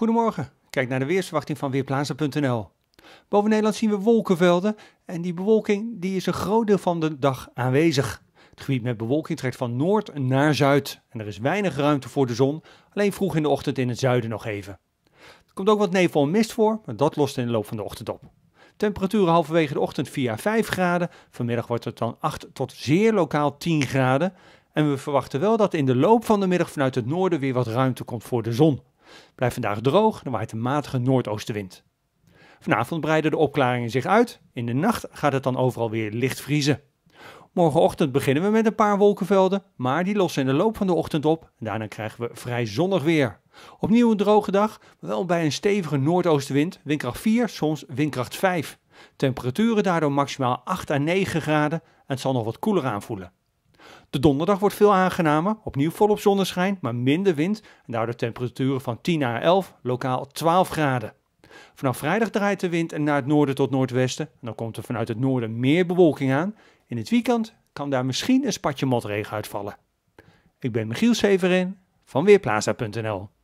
Goedemorgen, kijk naar de weersverwachting van weerplaatsen.nl. Boven Nederland zien we wolkenvelden en die bewolking die is een groot deel van de dag aanwezig. Het gebied met bewolking trekt van noord naar zuid en er is weinig ruimte voor de zon, alleen vroeg in de ochtend in het zuiden nog even. Er komt ook wat nevel en mist voor, maar dat lost in de loop van de ochtend op. Temperaturen halverwege de ochtend 4 à 5 graden, vanmiddag wordt het dan 8 tot zeer lokaal 10 graden. En we verwachten wel dat in de loop van de middag vanuit het noorden weer wat ruimte komt voor de zon. Blijft vandaag droog dan waait een matige noordoostenwind. Vanavond breiden de opklaringen zich uit. In de nacht gaat het dan overal weer licht vriezen. Morgenochtend beginnen we met een paar wolkenvelden, maar die lossen in de loop van de ochtend op. en Daarna krijgen we vrij zonnig weer. Opnieuw een droge dag, wel bij een stevige noordoostenwind, windkracht 4, soms windkracht 5. Temperaturen daardoor maximaal 8 à 9 graden en het zal nog wat koeler aanvoelen. De donderdag wordt veel aangenamer, opnieuw volop zonneschijn, maar minder wind en daardoor temperaturen van 10 naar 11, lokaal 12 graden. Vanaf vrijdag draait de wind en naar het noorden tot noordwesten en dan komt er vanuit het noorden meer bewolking aan. In het weekend kan daar misschien een spatje motregen uitvallen. Ik ben Michiel Severin van Weerplaza.nl